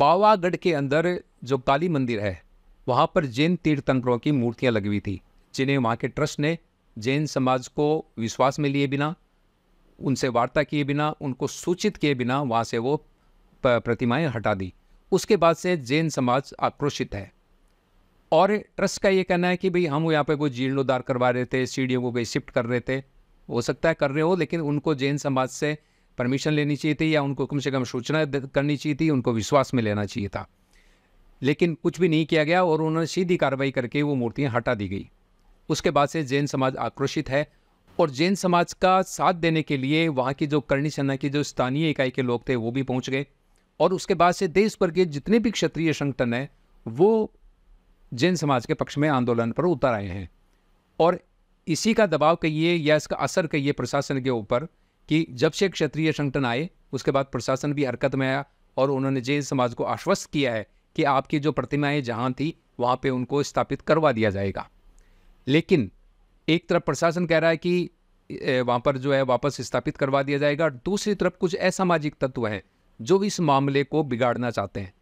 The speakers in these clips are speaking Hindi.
पावागढ़ के अंदर जो काली मंदिर है वहाँ पर जैन तीर्थंकरों की मूर्तियाँ लगी हुई थी जिन्हें वहाँ के ट्रस्ट ने जैन समाज को विश्वास में लिए बिना उनसे वार्ता किए बिना उनको सूचित किए बिना वहाँ से वो प्रतिमाएं हटा दी उसके बाद से जैन समाज आक्रोशित है और ट्रस्ट का ये कहना है कि भाई हम यहाँ पे कोई जीर्णोद्धार करवा रहे थे सीढ़ियों को भी शिफ्ट कर रहे थे हो सकता है कर रहे हो लेकिन उनको जैन समाज से परमिशन लेनी चाहिए थी या उनको कम से कम सूचना करनी चाहिए थी उनको विश्वास में लेना चाहिए था लेकिन कुछ भी नहीं किया गया और उन्होंने सीधी कार्रवाई करके वो मूर्तियाँ हटा दी गई उसके बाद से जैन समाज आक्रोशित है और जैन समाज का साथ देने के लिए वहाँ की जो करणी सेना की जो स्थानीय इकाई के लोग थे वो भी पहुँच गए और उसके बाद से देश भर के जितने भी क्षत्रिय संगठन हैं वो जैन समाज के पक्ष में आंदोलन पर उतर आए हैं और इसी का दबाव कहिए या इसका असर कहिए प्रशासन के ऊपर कि जब से क्षत्रिय संगठन आए उसके बाद प्रशासन भी हरकत में आया और उन्होंने जैन समाज को आश्वस्त किया है कि आपकी जो प्रतिमाएँ जहाँ थी वहाँ पर उनको स्थापित करवा दिया जाएगा लेकिन एक तरफ प्रशासन कह रहा है कि वहाँ पर जो है वापस स्थापित करवा दिया जाएगा दूसरी तरफ कुछ असामाजिक तत्व हैं जो इस मामले को बिगाड़ना चाहते हैं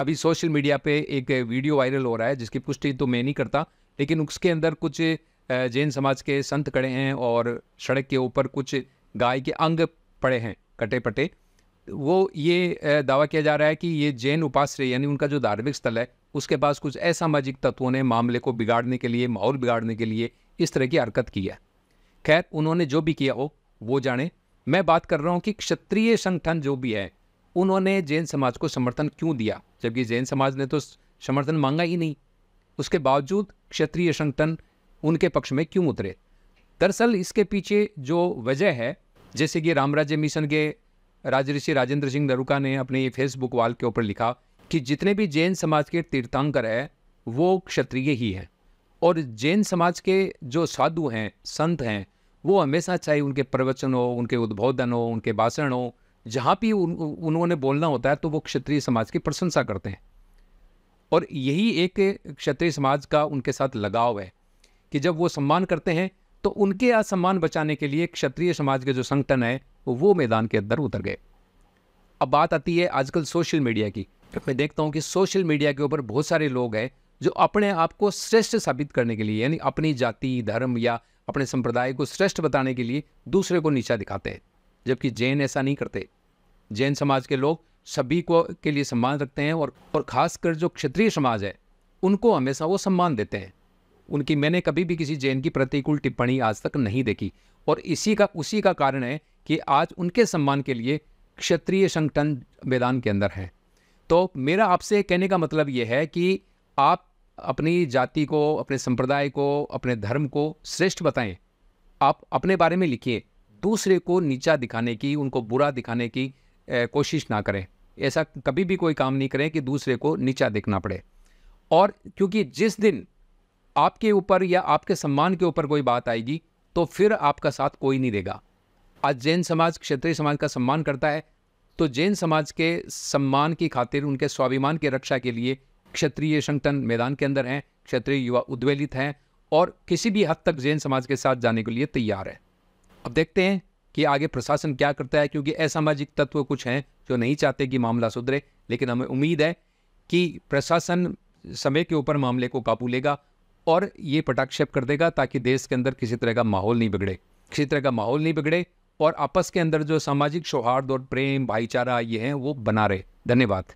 अभी सोशल मीडिया पे एक वीडियो वायरल हो रहा है जिसकी पुष्टि तो मैं नहीं करता लेकिन उसके अंदर कुछ जैन समाज के संत खड़े हैं और सड़क के ऊपर कुछ गाय के अंग पड़े हैं कटे पटे वो ये दावा किया जा रहा है कि ये जैन उपाश्रय यानी उनका जो धार्मिक स्थल है उसके पास कुछ असामाजिक तत्वों ने मामले को बिगाड़ने के लिए माहौल बिगाड़ने के लिए इस तरह की हरकत की है खैर उन्होंने जो भी किया हो वो जाने मैं बात कर रहा हूँ कि क्षत्रिय संगठन जो भी है उन्होंने जैन समाज को समर्थन क्यों दिया जबकि जैन समाज ने तो समर्थन मांगा ही नहीं उसके बावजूद क्षत्रिय संगठन उनके पक्ष में क्यों उतरे दरअसल इसके पीछे जो वजह है जैसे कि राम राज्य मिशन के राजऋषि राजेंद्र सिंह नरुका ने अपने फेसबुक वाल के ऊपर लिखा कि जितने भी जैन समाज के तीर्थंकर है वो क्षत्रिय ही हैं और जैन समाज के जो साधु हैं संत हैं वो हमेशा चाहे उनके प्रवचन हो उनके उद्बोधन हो उनके भाषण हो जहाँ भी उन, उन्होंने बोलना होता है तो वो क्षत्रिय समाज की प्रशंसा करते हैं और यही एक क्षत्रिय समाज का उनके साथ लगाव है कि जब वो सम्मान करते हैं तो उनके असम्मान बचाने के लिए क्षत्रिय समाज के जो संगठन है वो मैदान के अंदर उतर गए अब बात आती है आजकल सोशल मीडिया की मैं देखता हूँ कि सोशल मीडिया के ऊपर बहुत सारे लोग हैं जो अपने आप को श्रेष्ठ साबित करने के लिए यानी अपनी जाति धर्म या अपने संप्रदाय को श्रेष्ठ बताने के लिए दूसरे को नीचा दिखाते हैं जबकि जैन ऐसा नहीं करते जैन समाज के लोग सभी को के लिए सम्मान रखते हैं और और खासकर जो क्षत्रिय समाज है उनको हमेशा वो सम्मान देते हैं उनकी मैंने कभी भी किसी जैन की प्रतिकूल टिप्पणी आज तक नहीं देखी और इसी का उसी का कारण है कि आज उनके सम्मान के लिए क्षत्रिय संगठन मैदान के अंदर है तो मेरा आपसे कहने का मतलब ये है कि आप अपनी जाति को अपने संप्रदाय को अपने धर्म को श्रेष्ठ बताएं आप अपने बारे में लिखिए दूसरे को नीचा दिखाने की उनको बुरा दिखाने की ए, कोशिश ना करें ऐसा कभी भी कोई काम नहीं करें कि दूसरे को नीचा देखना पड़े और क्योंकि जिस दिन आपके ऊपर या आपके सम्मान के ऊपर कोई बात आएगी तो फिर आपका साथ कोई नहीं देगा आज जैन समाज क्षेत्रीय समाज का सम्मान करता है तो जैन समाज के सम्मान की खातिर उनके स्वाभिमान की रक्षा के लिए क्षेत्रीय संगठन मैदान के अंदर हैं क्षेत्रीय युवा उद्वेलित हैं और किसी भी हद तक जैन समाज के साथ जाने के लिए तैयार है अब देखते हैं कि आगे प्रशासन क्या करता है क्योंकि असामाजिक तत्व कुछ हैं जो नहीं चाहते कि मामला सुधरे लेकिन हमें उम्मीद है कि प्रशासन समय के ऊपर मामले को काबू लेगा और ये पटाक्षेप कर देगा ताकि देश के अंदर किसी तरह का माहौल नहीं बिगड़े किसी तरह का माहौल नहीं बिगड़े और आपस के अंदर जो सामाजिक सौहार्द और प्रेम भाईचारा ये हैं वो बना रहे धन्यवाद